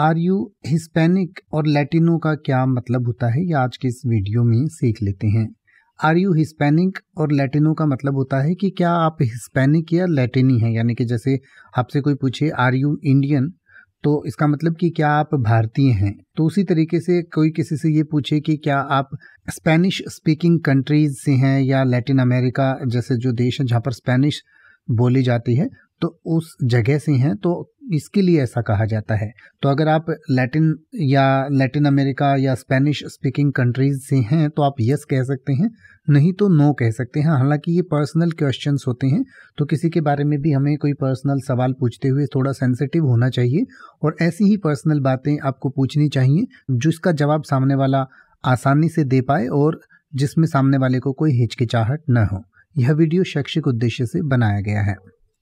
are you Hispanic और Latino का क्या मतलब होता है ये आज के इस वीडियो में सीख लेते हैं आर यू हिस्पैनिक और लैटिनो का मतलब होता है कि क्या आप हिस्पैनिक या लैटिनी हैं यानी कि जैसे आपसे कोई पूछे आर यू इंडियन तो इसका मतलब कि क्या आप भारतीय हैं तो उसी तरीके से कोई किसी से ये पूछे कि क्या आप स्पेनिश स्पीकिंग कंट्रीज से हैं या लैटिन अमेरिका जैसे जो देश हैं जहाँ पर स्पेनिश बोली जाती है तो उस जगह से हैं तो इसके लिए ऐसा कहा जाता है तो अगर आप लैटिन या लैटिन अमेरिका या स्पेनिश स्पीकिंग कंट्रीज से हैं तो आप यस कह सकते हैं नहीं तो नो कह सकते हैं हालांकि ये पर्सनल क्वेश्चन होते हैं तो किसी के बारे में भी हमें कोई पर्सनल सवाल पूछते हुए थोड़ा सेंसिटिव होना चाहिए और ऐसी ही पर्सनल बातें आपको पूछनी चाहिए जिसका जवाब सामने वाला आसानी से दे पाए और जिसमें सामने वाले को कोई हिचकिचाहट न हो यह वीडियो शैक्षिक उद्देश्य से बनाया गया है